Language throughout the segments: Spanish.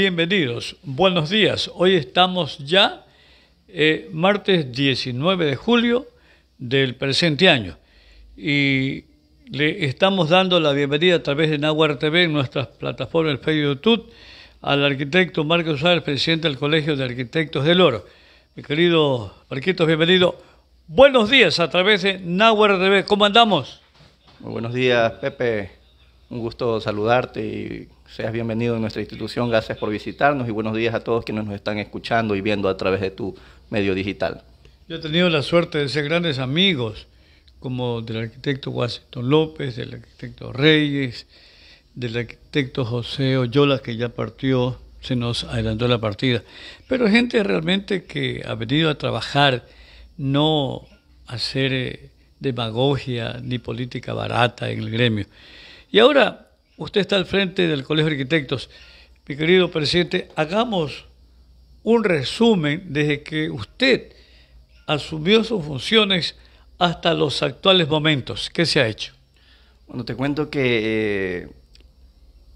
Bienvenidos, buenos días. Hoy estamos ya eh, martes 19 de julio del presente año y le estamos dando la bienvenida a través de Nahuar TV en nuestras plataformas Facebook YouTube al arquitecto Marcos Sáenz, presidente del Colegio de Arquitectos del Oro. Mi querido Marquitos, bienvenido. Buenos días a través de Nahuar TV. ¿Cómo andamos? Muy buenos días, Pepe. Un gusto saludarte y Seas bienvenido en nuestra institución, gracias por visitarnos y buenos días a todos quienes nos están escuchando y viendo a través de tu medio digital. Yo he tenido la suerte de ser grandes amigos, como del arquitecto Washington López, del arquitecto Reyes, del arquitecto José Oyola, que ya partió, se nos adelantó la partida. Pero gente realmente que ha venido a trabajar, no a hacer eh, demagogia ni política barata en el gremio. Y ahora usted está al frente del Colegio de Arquitectos. Mi querido presidente, hagamos un resumen desde que usted asumió sus funciones hasta los actuales momentos. ¿Qué se ha hecho? Bueno, te cuento que eh,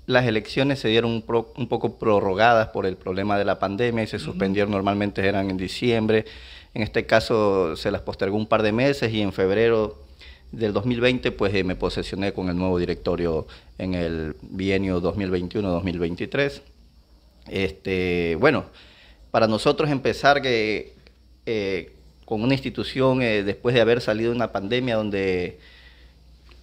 las elecciones se dieron un, poco prorrogadas por el problema de la pandemia y se suspendieron, normalmente eran en diciembre. En este caso se las postergó un par de meses y en febrero del 2020, pues eh, me posesioné con el nuevo directorio en el bienio 2021-2023. Este, bueno, para nosotros empezar que, eh, con una institución eh, después de haber salido de una pandemia donde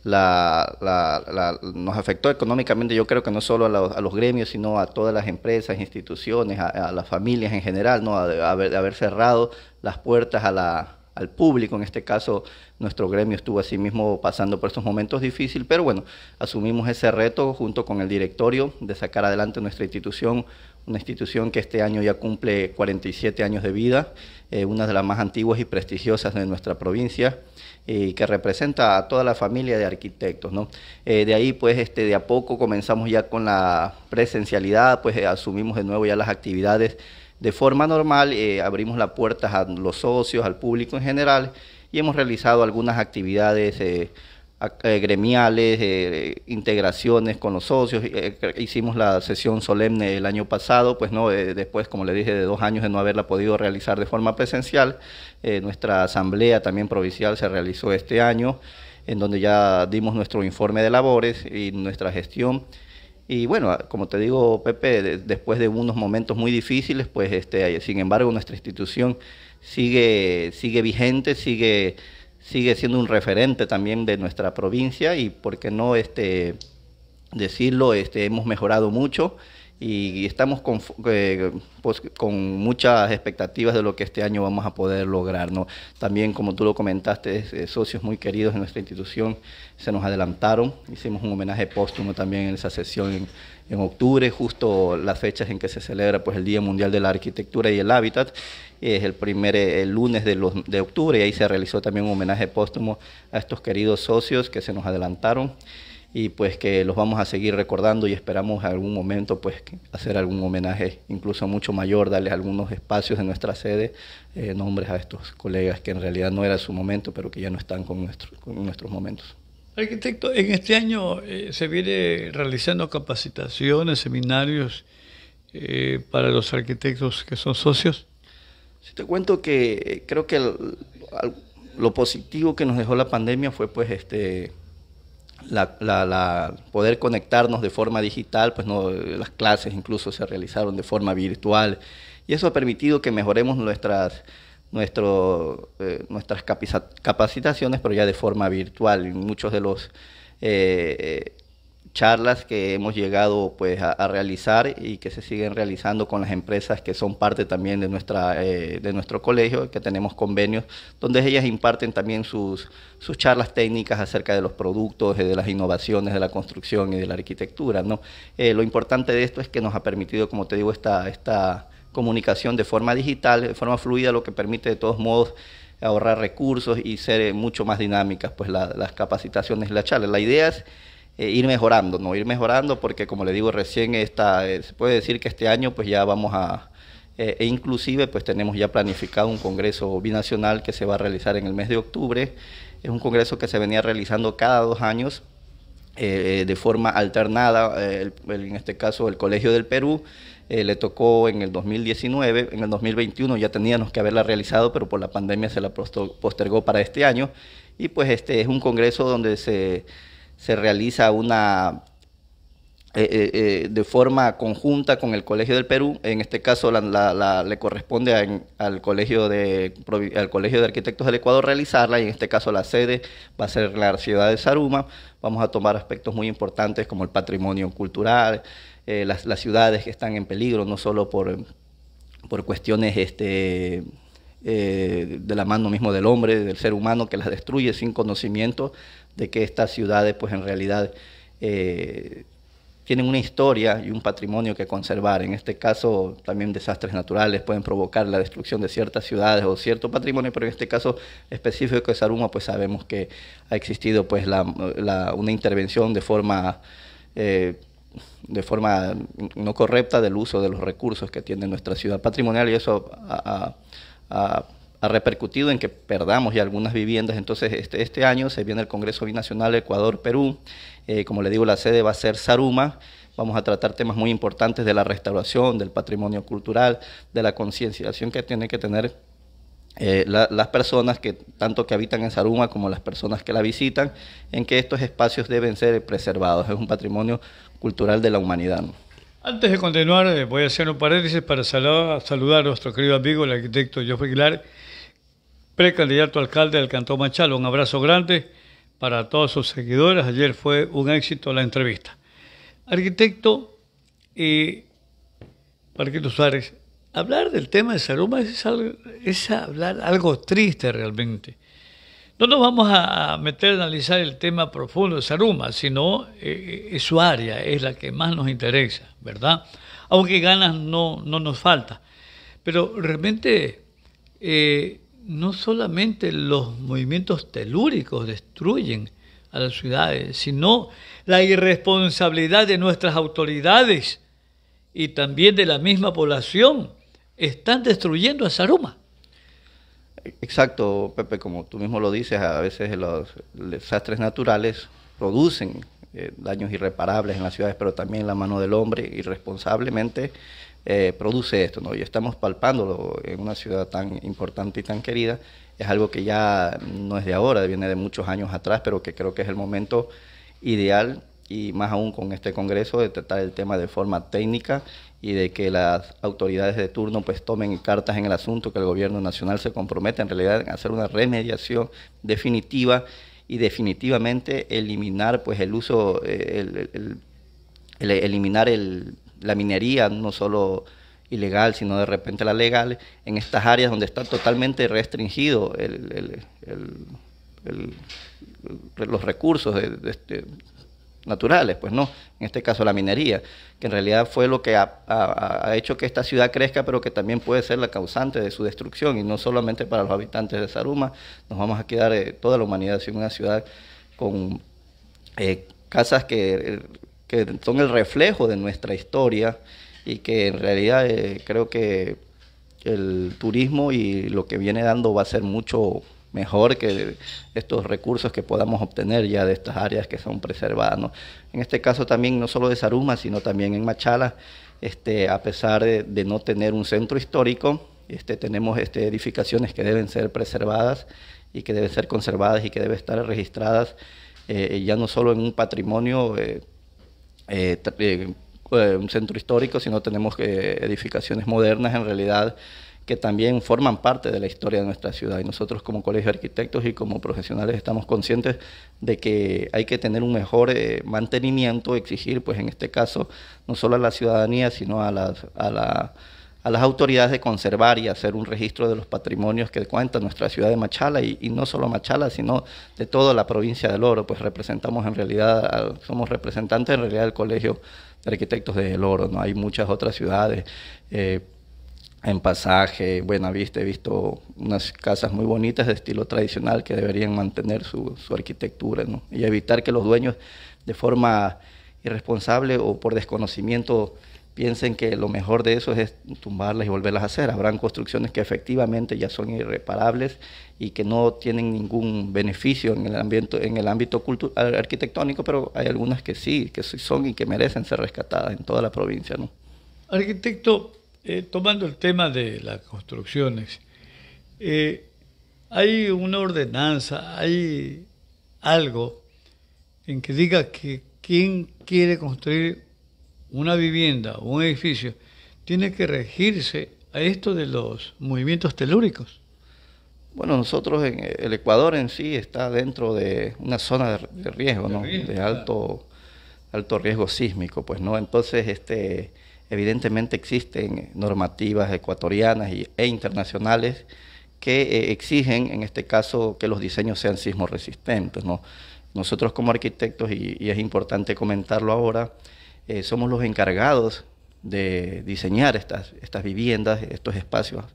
la, nos afectó económicamente, yo creo que no solo a, los gremios, sino a todas las empresas, instituciones, a, las familias en general, ¿no? A, haber cerrado las puertas a la, al público. En este caso, nuestro gremio estuvo así mismo pasando por estos momentos difíciles, pero bueno, asumimos ese reto junto con el directorio de sacar adelante nuestra institución, una institución que este año ya cumple 47 años de vida, eh, una de las más antiguas y prestigiosas de nuestra provincia eh, y que representa a toda la familia de arquitectos. ¿no? Eh, de ahí, pues, este, de a poco comenzamos ya con la presencialidad, pues asumimos de nuevo ya las actividades de forma normal eh, abrimos las puertas a los socios, al público en general y hemos realizado algunas actividades eh, eh, gremiales, integraciones con los socios. hicimos la sesión solemne el año pasado, pues no, después, como le dije, de dos años de no haberla podido realizar de forma presencial. nuestra asamblea también provincial se realizó este año, en donde ya dimos nuestro informe de labores y nuestra gestión. Y bueno, ah, como te digo, Pepe, después de unos momentos muy difíciles, pues este, sin embargo nuestra institución sigue, sigue vigente, sigue, sigue siendo un referente también de nuestra provincia y, ¿por qué no este, decirlo? Este, hemos mejorado mucho y estamos con, eh, pues, con, muchas expectativas de lo que este año vamos a poder lograr. ¿no? También, como tú lo comentaste, eh, socios muy queridos de nuestra institución se nos adelantaron, hicimos un homenaje póstumo también en esa sesión en, octubre, justo las fechas en que se celebra pues, el Día Mundial de la Arquitectura y el Hábitat, es el primer eh, lunes de, los, de octubre y ahí se realizó también un homenaje póstumo a estos queridos socios que se nos adelantaron y pues que los vamos a seguir recordando y esperamos algún momento pues hacer algún homenaje incluso mucho mayor, darles algunos espacios en nuestra sede, eh, nombres a estos colegas que en realidad no era su momento, pero que ya no están con, con nuestros momentos. Arquitecto, en este año eh, se viene realizando capacitaciones, seminarios eh, para los arquitectos que son socios. Si te cuento que creo que lo positivo que nos dejó la pandemia fue pues este la, poder conectarnos de forma digital, pues no, las clases incluso se realizaron de forma virtual y eso ha permitido que mejoremos nuestras, nuestro, eh, capacitaciones, pero ya de forma virtual. muchos de los eh, eh, charlas que hemos llegado pues a, realizar y que se siguen realizando con las empresas que son parte también de nuestra eh, de nuestro colegio que tenemos convenios donde ellas imparten también sus sus charlas técnicas acerca de los productos eh, de las innovaciones de la construcción y de la arquitectura no eh, lo importante de esto es que nos ha permitido como te digo esta esta comunicación de forma digital de forma fluida lo que permite de todos modos ahorrar recursos y ser mucho más dinámicas pues las capacitaciones y las charlas la idea es eh, ir mejorando, ¿no? Ir mejorando porque, como le digo recién, eh, se puede decir que este año pues ya vamos a... Eh, e inclusive pues tenemos ya planificado un congreso binacional que se va a realizar en el mes de octubre. Es un congreso que se venía realizando cada dos años de forma alternada, en este caso el Colegio del Perú le tocó en el 2019, en el 2021 ya teníamos que haberla realizado, pero por la pandemia se la postergó para este año. Y pues este es un congreso donde se se realiza una eh, eh, eh, de forma conjunta con el Colegio del Perú. En este caso le corresponde al, colegio de, Colegio de Arquitectos del Ecuador realizarla y en este caso la sede va a ser la ciudad de Saruma. Vamos a tomar aspectos muy importantes como el patrimonio cultural, las, ciudades que están en peligro, no solo por, por cuestiones... Este, de la mano mismo del hombre, del ser humano que las destruye sin conocimiento, de que estas ciudades pues en realidad eh, tienen una historia y un patrimonio que conservar. En este caso, también desastres naturales pueden provocar la destrucción de ciertas ciudades o cierto patrimonio, pero en este caso específico de Saruma, pues sabemos que ha existido pues una intervención de forma eh, de forma no correcta del uso de los recursos que tiene nuestra ciudad patrimonial y eso ha repercutido en que perdamos ya algunas viviendas. Entonces, este, este año se viene el Congreso Binacional Ecuador-Perú. Eh, como le digo, la sede va a ser Saruma. Vamos a tratar temas muy importantes de la restauración, del patrimonio cultural, de la concienciación que tiene que tener eh, las personas que tanto que habitan en Saruma como las personas que la visitan, en que estos espacios deben ser preservados. Es un patrimonio cultural de la humanidad. Antes de continuar, eh, voy a hacer un paréntesis para saludar, a nuestro querido amigo, el arquitecto Geoffrey Aguilar, precandidato alcalde del Cantón Machala. Un abrazo grande para todos sus seguidores. Ayer fue un éxito la entrevista. Arquitecto, eh, Marquito Suárez, hablar del tema de Saruma es, algo, es hablar algo triste realmente. No nos vamos a meter a analizar el tema profundo de Saruma, sino eh, eh, su área, es la que más nos interesa, ¿verdad? Aunque ganas no, no nos falta. Pero realmente eh, no solamente los movimientos telúricos destruyen a las ciudades, sino la irresponsabilidad de nuestras autoridades y también de la misma población están destruyendo a Saruma. Exacto, Pepe, como tú mismo lo dices, a veces los desastres naturales producen eh, daños irreparables en las ciudades, pero también la mano del hombre irresponsablemente eh, produce esto, ¿no? Y estamos palpándolo en una ciudad tan importante y tan querida. Es algo que ya no es de ahora, viene de muchos años atrás, pero que creo que es el momento ideal y más aún con este Congreso de tratar el tema de forma técnica y de que las autoridades de turno pues tomen cartas en el asunto, que el gobierno nacional se comprometa en realidad a hacer una remediación definitiva y definitivamente eliminar pues el uso, eh, el eliminar el la minería, no solo ilegal, sino de repente la legal, en estas áreas donde está totalmente restringido los recursos este, naturales, pues no, en este caso la minería, que en realidad fue lo que ha, hecho que esta ciudad crezca, pero que también puede ser la causante de su destrucción, y no solamente para los habitantes de Saruma, nos vamos a quedar eh, toda la humanidad sin una ciudad con eh, casas que eh, que son el reflejo de nuestra historia y que en realidad eh, creo que el turismo y lo que viene dando va a ser mucho mejor que estos recursos que podamos obtener ya de estas áreas que son preservadas. En este caso también no solo de Saruma, sino también en Machala, este, a pesar de, no tener un centro histórico, este, tenemos este, edificaciones que deben ser preservadas y que deben ser conservadas y que deben estar registradas eh, ya no solo en un patrimonio eh, eh, eh, eh, un centro histórico, sino tenemos edificaciones modernas en realidad que también forman parte de la historia de nuestra ciudad. Y nosotros como colegio de arquitectos y como profesionales estamos conscientes de que hay que tener un mejor mantenimiento, exigir, pues en este caso, no solo a la ciudadanía, sino a A la, a las autoridades de conservar y hacer un registro de los patrimonios que cuenta nuestra ciudad de Machala y, no solo Machala, sino de toda la provincia del Oro, pues representamos en realidad, somos representantes en realidad del Colegio de Arquitectos de El Oro, ¿no? Hay muchas otras ciudades. Eh, en pasaje, Buenavista, he visto unas casas muy bonitas de estilo tradicional que deberían mantener su, su arquitectura ¿no? y evitar que los dueños de forma irresponsable o por desconocimiento piensen que lo mejor de eso es tumbarlas y volverlas a hacer. Habrán construcciones que efectivamente ya son irreparables y que no tienen ningún beneficio en el, ambiente, en el ámbito arquitectónico, pero hay algunas que sí, que son y que merecen ser rescatadas en toda la provincia. ¿no? Arquitecto, eh, tomando el tema de las construcciones, eh, hay una ordenanza, hay algo en que diga que quien quiere construir una vivienda o un edificio, tiene que regirse a esto de los movimientos telúricos. Bueno, nosotros en eh, el Ecuador en sí está dentro de una zona de, riesgo, De alto, alto riesgo sísmico, pues, ¿no? Entonces, este, evidentemente existen normativas ecuatorianas e internacionales que eh, exigen, en este caso, que los diseños sean sismoresistentes, ¿no? Nosotros como arquitectos, y es importante comentarlo ahora, eh, somos los encargados de diseñar estas, estas viviendas, estos espacios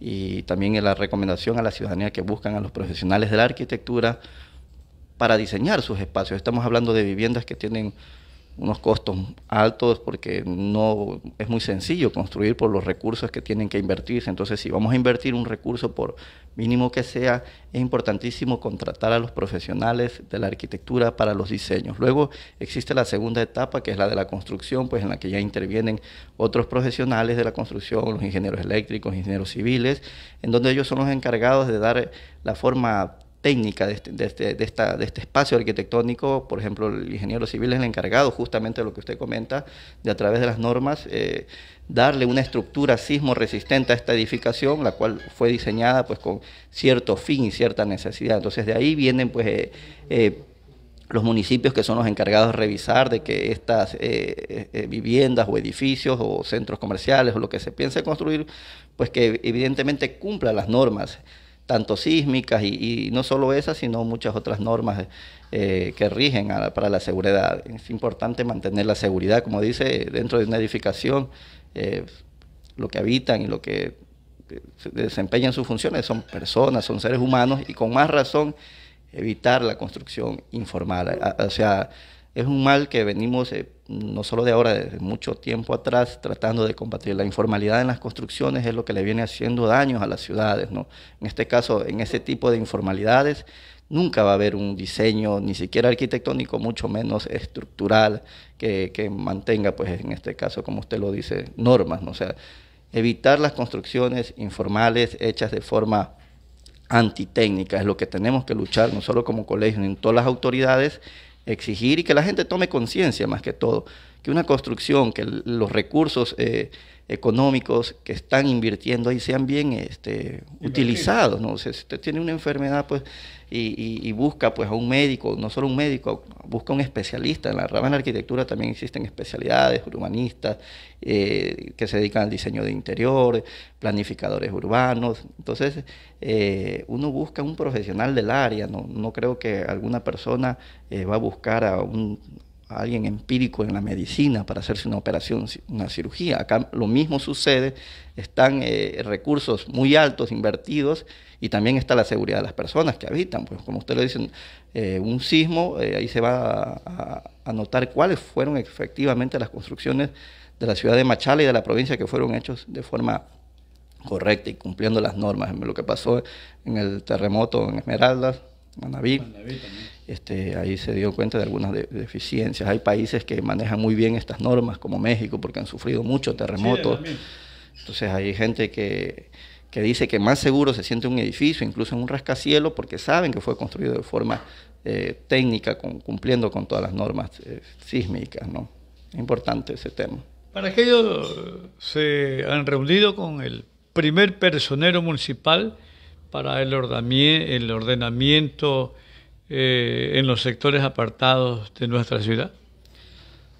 y también en la recomendación a la ciudadanía que buscan a los profesionales de la arquitectura para diseñar sus espacios. Estamos hablando de viviendas que tienen unos costos altos porque no es muy sencillo construir por los recursos que tienen que invertirse. Entonces, si vamos a invertir un recurso por mínimo que sea, es importantísimo contratar a los profesionales de la arquitectura para los diseños. Luego existe la segunda etapa, que es la de la construcción, pues en la que ya intervienen otros profesionales de la construcción, los ingenieros eléctricos, ingenieros civiles, en donde ellos son los encargados de dar la forma técnica de este, de, este, este espacio arquitectónico, por ejemplo, el ingeniero civil es el encargado justamente de lo que usted comenta, de a través de las normas eh, darle una estructura sismo resistente a esta edificación, la cual fue diseñada pues con cierto fin y cierta necesidad. Entonces de ahí vienen pues eh, eh, los municipios que son los encargados de revisar de que estas viviendas o edificios o centros comerciales o lo que se piense construir, pues que evidentemente cumpla las normas tanto sísmicas y, no solo esas, sino muchas otras normas eh, que rigen para la seguridad. Es importante mantener la seguridad, como dice, dentro de una edificación, eh, lo que habitan y lo que eh, desempeñan sus funciones son personas, son seres humanos y con más razón evitar la construcción informal. o sea, es un mal que venimos, eh, no solo de ahora, desde mucho tiempo atrás, tratando de combatir. La informalidad en las construcciones es lo que le viene haciendo daños a las ciudades, ¿no? En este caso, en ese tipo de informalidades, nunca va a haber un diseño, ni siquiera arquitectónico, mucho menos estructural, que, mantenga, pues en este caso, como usted lo dice, normas, sea, evitar las construcciones informales hechas de forma antitécnica es lo que tenemos que luchar, no solo como colegio, sino en todas las autoridades, exigir y que la gente tome conciencia más que todo, que una construcción, que los recursos eh, económicos que están invirtiendo y sean bien este, utilizados. ¿no? si usted tiene una enfermedad pues, y, busca pues, a un médico, no solo un médico, busca un especialista. En la rama de arquitectura también existen especialidades, urbanistas eh, que se dedican al diseño de interiores, planificadores urbanos. Entonces, eh, uno busca un profesional del área. No, no creo que alguna persona eh, va a buscar a un alguien empírico en la medicina para hacerse una operación, una cirugía. Acá lo mismo sucede, están eh, recursos muy altos invertidos y también está la seguridad de las personas que habitan. Pues como usted le dice, eh, un sismo, eh, ahí se va a, notar cuáles fueron efectivamente las construcciones de la ciudad de Machala y de la provincia que fueron hechos de forma correcta y cumpliendo las normas. Lo que pasó en el terremoto en Esmeraldas, Manaví. Este, ahí se dio cuenta de algunas deficiencias. Hay países que manejan muy bien estas normas, como México, porque han sufrido muchos terremotos. Entonces hay gente que, que dice que más seguro se siente un edificio, incluso en un rascacielos, porque saben que fue construido de forma eh, técnica, cumpliendo con todas las normas eh, sísmicas. ¿no? Importante ese tema. Para aquellos eh, se han reunido con el primer personero municipal para el, el ordenamiento eh, en los sectores apartados de nuestra ciudad?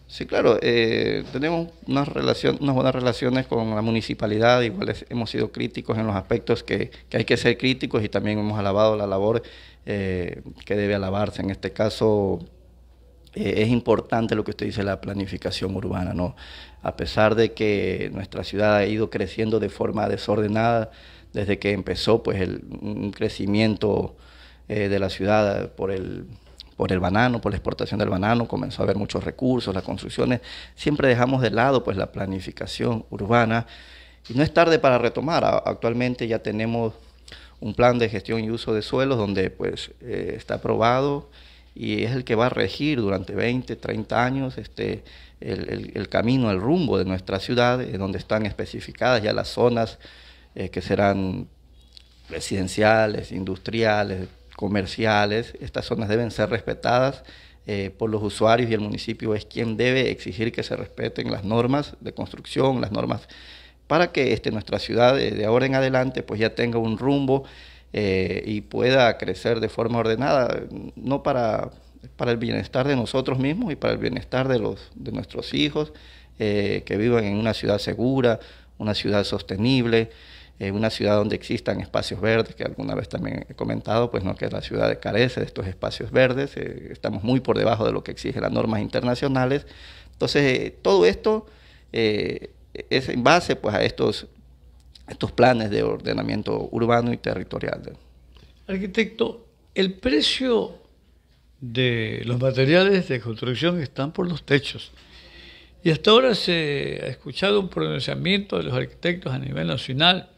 Sí, claro, eh, tenemos unas buenas relaciones con la municipalidad, igual hemos sido críticos en los aspectos que, hay que ser críticos y también hemos alabado la labor eh, que debe alabarse. En este caso, es importante lo que usted dice, la planificación urbana, ¿no? A pesar de que nuestra ciudad ha ido creciendo de forma desordenada, desde que empezó pues el, crecimiento eh, de la ciudad por el, por el banano, por la exportación del banano, comenzó a haber muchos recursos, las construcciones, siempre dejamos de lado pues la planificación urbana y no es tarde para retomar, actualmente ya tenemos un plan de gestión y uso de suelos donde pues eh, está aprobado y es el que va a regir durante 20, 30 años este, el, camino, el rumbo de nuestra ciudad, eh, donde están especificadas ya las zonas eh, que serán residenciales, industriales, comerciales. Estas zonas deben ser respetadas eh, por los usuarios y el municipio es quien debe exigir que se respeten las normas de construcción, las normas para que este, nuestra ciudad de ahora en adelante pues ya tenga un rumbo eh, y pueda crecer de forma ordenada, no para, para el bienestar de nosotros mismos y para el bienestar de, los, de nuestros hijos que vivan en una ciudad segura, una ciudad sostenible. Eh, una ciudad donde existan espacios verdes, que alguna vez también he comentado, pues no que la ciudad carece de estos espacios verdes, eh, estamos muy por debajo de lo que exigen las normas internacionales. Entonces, eh, todo esto es en base pues, a estos, estos planes de ordenamiento urbano y territorial. Arquitecto, el precio de los materiales de construcción están por los techos. Y hasta ahora se ha escuchado un pronunciamiento de los arquitectos a nivel nacional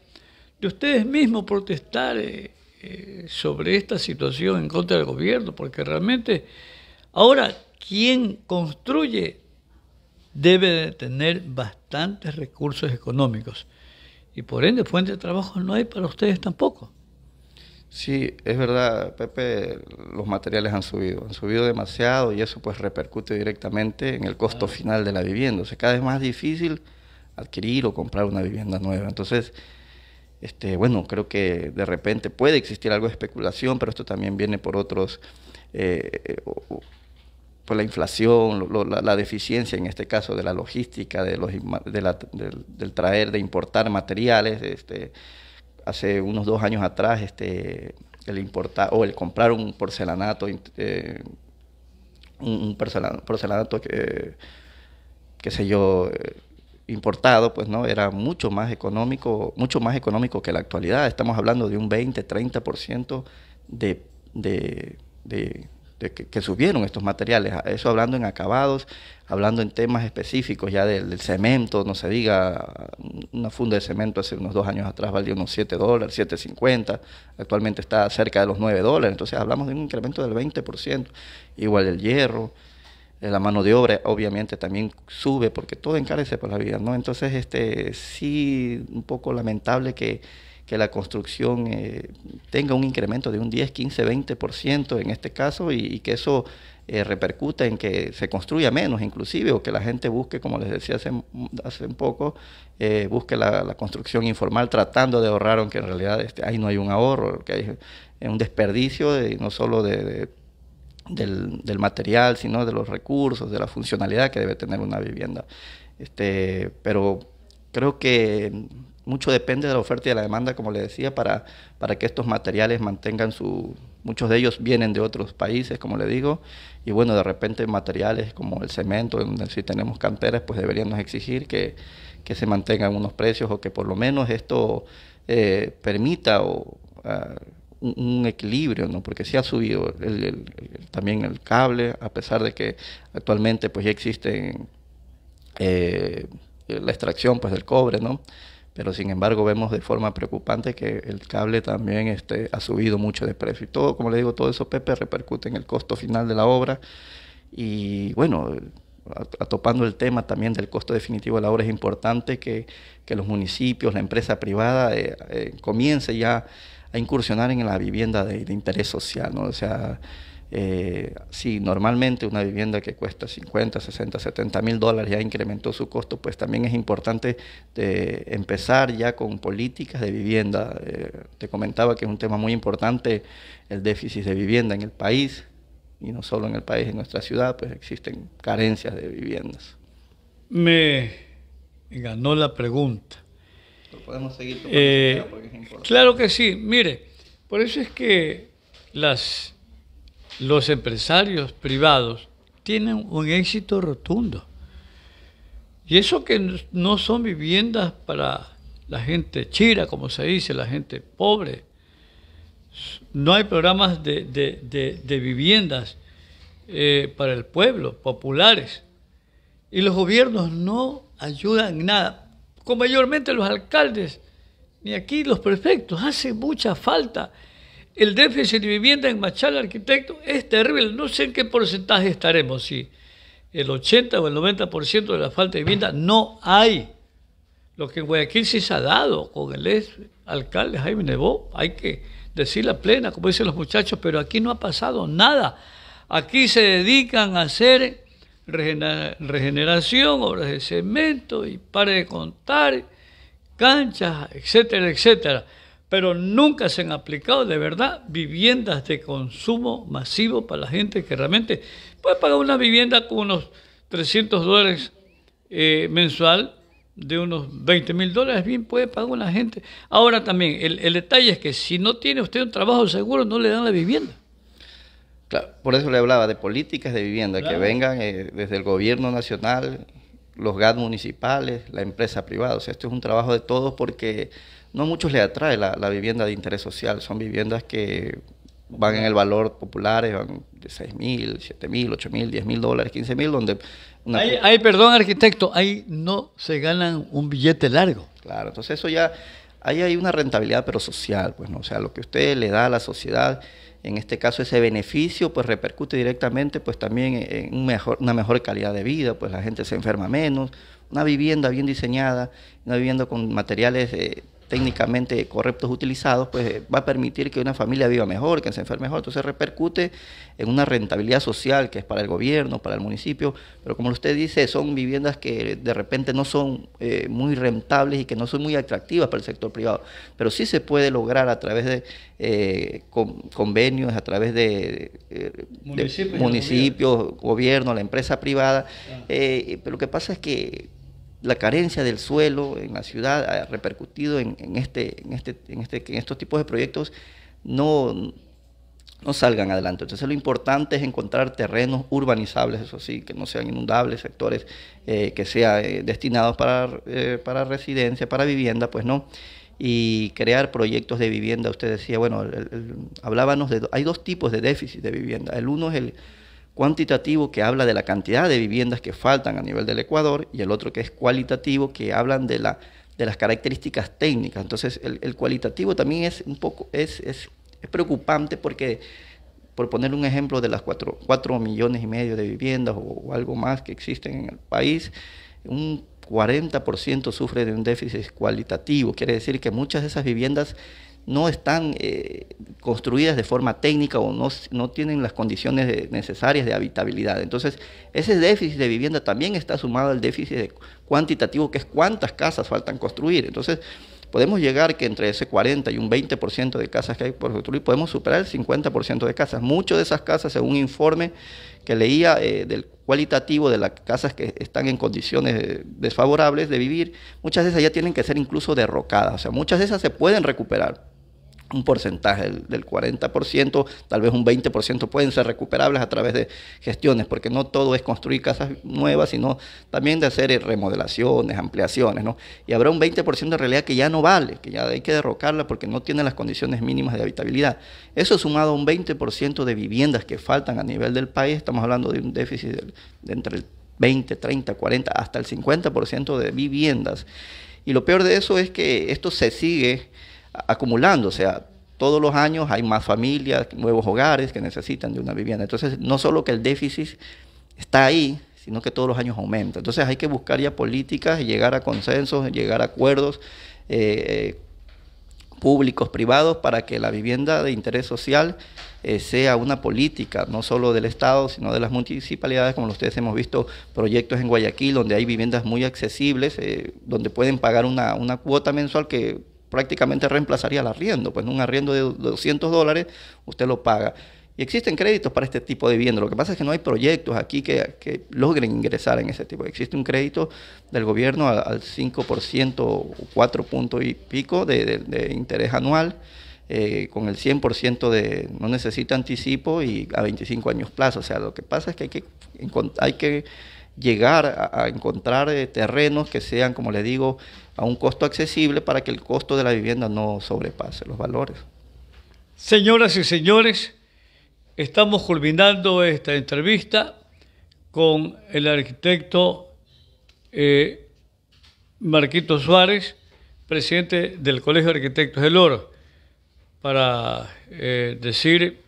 de ustedes mismos protestar eh, eh, sobre esta situación en contra del gobierno, porque realmente ahora quien construye debe de tener bastantes recursos económicos y por ende fuente de trabajo no hay para ustedes tampoco. Sí, es verdad, Pepe, los materiales han subido, han subido demasiado y eso pues repercute directamente en el costo final de la vivienda. O sea, cada vez más difícil adquirir o comprar una vivienda nueva. Entonces, este, bueno, creo que de repente puede existir algo de especulación, pero esto también viene por otros, eh, por la inflación, la, deficiencia en este caso de la logística, de los, del, traer, de importar materiales. Este, hace unos dos años atrás, este, el importar o el comprar un porcelanato, eh, un, porcelanato, porcelanato que, eh, qué sé yo, importado, pues no, era mucho más económico, mucho más económico que la actualidad. Estamos hablando de un 20, 30% de, de, de, que, subieron estos materiales. Eso hablando en acabados, hablando en temas específicos ya del, cemento, no se diga, una funda de cemento hace unos dos años atrás valía unos 7 dólares, 7,50, actualmente está cerca de los 9 dólares, entonces hablamos de un incremento del 20%, igual el hierro la mano de obra obviamente también sube porque todo encarece por la vida, ¿no? Entonces, este, sí, un poco lamentable que, la construcción eh, tenga un incremento de un 10, 15, 20% en este caso y, que eso repercute eh, repercuta en que se construya menos inclusive o que la gente busque, como les decía hace, hace un poco, eh, busque la, construcción informal tratando de ahorrar, aunque en realidad este, ahí no hay un ahorro, que hay un desperdicio de, no solo de del, material, sino de los recursos, de la funcionalidad que debe tener una vivienda. Este, pero creo que mucho depende de la oferta y de la demanda, como le decía, para, para que estos materiales mantengan su... Muchos de ellos vienen de otros países, como le digo, y bueno, de repente materiales como el cemento, donde si tenemos canteras, pues deberíamos exigir que, se mantengan unos precios o que por lo menos esto eh, permita o... Ah, un, equilibrio, ¿no? Porque se ha subido también el cable, a pesar de que actualmente pues ya existe eh, la extracción pues del cobre, ¿no? Pero sin embargo vemos de forma preocupante que el cable también este, ha subido mucho de precio. Y todo, como le digo, todo eso, Pepe, repercute en el costo final de la obra. Y bueno, atopando el tema también del costo definitivo de la obra, es importante que, los municipios, la empresa privada, eh, eh, comience ya a incursionar en la vivienda de, interés social, ¿no? O sea, eh, si normalmente una vivienda que cuesta 50, 60, 70 mil dólares ya incrementó su costo, pues también es importante eh, empezar ya con políticas de vivienda. Eh, te comentaba que es un tema muy importante el déficit de vivienda en el país, y no solo en el país, en nuestra ciudad, pues existen carencias de viviendas. Me ganó la pregunta podemos seguir eh, porque es importante. Claro que sí, mire, por eso es que los empresarios privados tienen un éxito rotundo. Y eso que no son viviendas para la gente chira, como se dice, la gente pobre. No hay programas de, viviendas eh, para el pueblo, populares. Y los gobiernos no ayudan nada con mayormente los alcaldes, ni aquí los prefectos. Hace mucha falta. El déficit de vivienda en Machala, arquitecto, es terrible. No sé en qué porcentaje estaremos, si el 80 o el 90% de la falta de vivienda no hay. Lo que en Guayaquil se ha dado con el ex alcalde Jaime Nebó, hay que decir la plena, como dicen los muchachos, pero aquí no ha pasado nada. Aquí se dedican a hacer regeneración, obras de cemento y pare de contar, canchas, etcétera, etcétera. Pero nunca se han aplicado de verdad viviendas de consumo masivo para la gente que realmente puede pagar una vivienda con unos 300 dólares eh, mensual de unos 20 mil dólares, bien puede pagar una gente. Ahora también, el detalle es que si no tiene usted un trabajo seguro, no le dan la vivienda por eso le hablaba de políticas de vivienda que vengan eh, desde el gobierno nacional, los GAD municipales, la empresa privada. O sea, esto es un trabajo de todos porque no a muchos le atrae la, vivienda de interés social. Son viviendas que van en el valor populares, van de 6 mil, 7 mil, 8 mil, 10 mil dólares, 15 mil, donde... Hay Ahí, perdón, arquitecto, ahí no se ganan un billete largo. Claro, entonces eso ya, ahí hay una rentabilidad, pero social, pues, ¿no? O sea, lo que usted le da a la sociedad en este caso ese beneficio pues repercute directamente pues también en mejor, una mejor calidad de vida, pues la gente se enferma menos, una vivienda bien diseñada, una vivienda con materiales eh, técnicamente correctos utilizados, pues eh, va a permitir que una familia viva mejor, que se enferme mejor. Entonces repercute en una rentabilidad social que es para el gobierno, para el municipio, pero como usted dice, son viviendas que de repente no son eh, muy rentables y que no son muy atractivas para el sector privado, pero sí se puede lograr a través de eh, convenios, a través de, municipios, gobierno. la empresa privada. pero lo que pasa es que la carencia del suelo en la ciudad ha repercutido en, en este, en, este, en, este, en estos tipos de proyectos no, no salgan adelante. Entonces lo importante es encontrar terrenos urbanizables, eso sí, que no sean inundables, sectores eh, que sean eh, destinados para, eh, para residencia, para vivienda, pues no. Y crear proyectos de vivienda, usted decía, bueno, hablábamos de, hay dos tipos de déficit de vivienda. El uno es el cuantitativo que habla de la cantidad de viviendas que faltan a nivel del Ecuador y el otro que es cualitativo que hablan de, la, de las características técnicas. Entonces el, cualitativo también es un poco es, preocupante porque, por poner un ejemplo de las cuatro, millones y medio de viviendas o, o, algo más que existen en el país, un 40% sufre de un déficit cualitativo. Quiere decir que muchas de esas viviendas no están eh, construidas de forma técnica o no, no tienen las condiciones necesarias de habitabilidad. Entonces, ese déficit de vivienda también está sumado al déficit cuantitativo, que es cuántas casas faltan construir. Entonces, podemos llegar que entre ese 40 y un 20% de casas que hay por construir, podemos superar el 50% de casas. Muchas de esas casas, según un informe que leía eh, del cualitativo de las casas que están en condiciones eh, desfavorables de vivir, muchas de esas ya tienen que ser incluso derrocadas. O sea, muchas de esas se pueden recuperar un porcentaje del 40%, tal vez un 20% pueden ser recuperables a través de gestiones, porque no todo es construir casas nuevas, sino también de hacer eh, remodelaciones, ampliaciones, ¿no? Y habrá un 20% de realidad que ya no vale, que ya hay que derrocarla porque no tiene las condiciones mínimas de habitabilidad. Eso sumado a un 20% de viviendas que faltan a nivel del país, estamos hablando de un déficit de entre el 20, 30, 40, hasta el 50% de viviendas. Y lo peor de eso es que esto se sigue acumulando, o sea, todos los años hay más familias, nuevos hogares que necesitan de una vivienda. Entonces, no solo que el déficit está ahí, sino que todos los años aumenta. Entonces, hay que buscar ya políticas, llegar a consensos, llegar a acuerdos eh, eh, públicos, privados, para que la vivienda de interés social eh, sea una política, no solo del Estado, sino de las municipalidades, como ustedes hemos visto proyectos en Guayaquil, donde hay viviendas muy accesibles, donde pueden pagar una, una cuota mensual que prácticamente reemplazaría el arriendo, pues un arriendo de 200 dólares usted lo paga. Y existen créditos para este tipo de vivienda. Lo que pasa es que no hay proyectos aquí que, logren ingresar en ese tipo. Existe un crédito del gobierno al, 5% o 4 puntos y pico de, interés anual, eh, con el 100% de no necesita anticipo y a 25 años plazo. O sea, lo que pasa es que hay que, hay que llegar a, encontrar eh, terrenos que sean, como le digo, a un costo accesible para que el costo de la vivienda no sobrepase los valores. Señoras y señores, estamos culminando esta entrevista con el arquitecto eh, Marquito Suárez, presidente del Colegio de Arquitectos del Oro, para eh, decir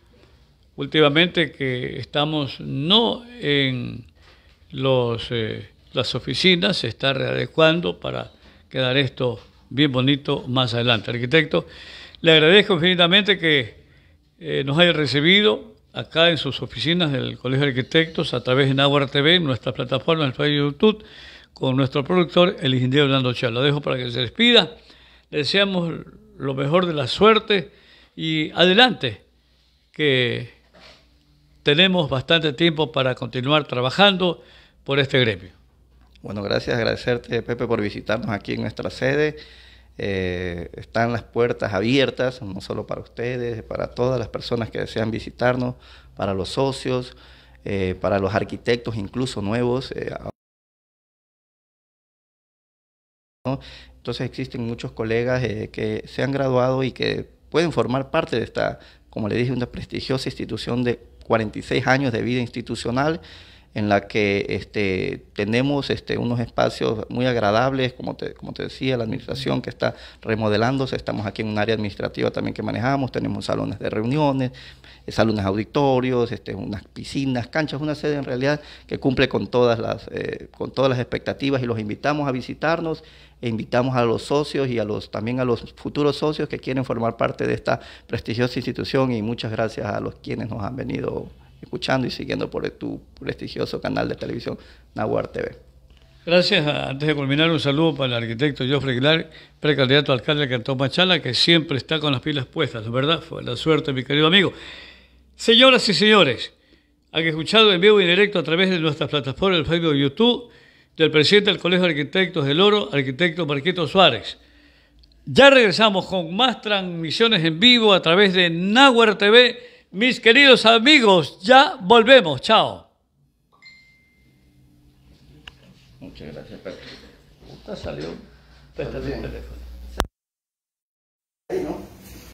últimamente que estamos no en los, eh, las oficinas, se está readecuando para quedar esto bien bonito más adelante. Arquitecto, le agradezco infinitamente que eh, nos haya recibido acá en sus oficinas del Colegio de Arquitectos a través de Náhuatl TV, nuestra plataforma, en el país de YouTube, con nuestro productor, el ingeniero Hernando Chá. Lo dejo para que se despida. Le deseamos lo mejor de la suerte y adelante, que tenemos bastante tiempo para continuar trabajando por este gremio. Bueno, gracias, agradecerte Pepe por visitarnos aquí en nuestra sede. Eh, están las puertas abiertas, no solo para ustedes, para todas las personas que desean visitarnos, para los socios, eh, para los arquitectos incluso nuevos. Eh, Entonces existen muchos colegas que se han graduado y que pueden formar parte de esta, como le dije, una prestigiosa institución de 46 años de vida institucional en la que este, tenemos este, unos espacios muy agradables, como te, como te decía, la administración que está remodelándose, estamos aquí en un área administrativa también que manejamos, tenemos salones de reuniones, eh, salones auditorios, este, unas piscinas, canchas, una sede en realidad que cumple con todas las, eh, con todas las expectativas y los invitamos a visitarnos e invitamos a los socios y a los, también a los futuros socios que quieren formar parte de esta prestigiosa institución y muchas gracias a los quienes nos han venido escuchando y siguiendo por tu prestigioso canal de televisión Nahuar TV. Gracias. Ah, antes de culminar, un saludo para el arquitecto yo Clark, precandidato alcalde de Cantón Machala, que siempre está con las pilas puestas, la verdad, fue la suerte, mi querido amigo. Señoras y señores, han escuchado en vivo y en directo a través de nuestras plataformas, el Facebook y YouTube, del presidente del Colegio de Arquitectos del Oro, arquitecto Marquito Suárez. Ya regresamos con más transmisiones en vivo a través de Nahuar TV mis queridos amigos, ya volvemos. Chao. Muchas gracias, Pedro. Usted salió. Usted pues, está bien. el teléfono. Ahí, ¿no?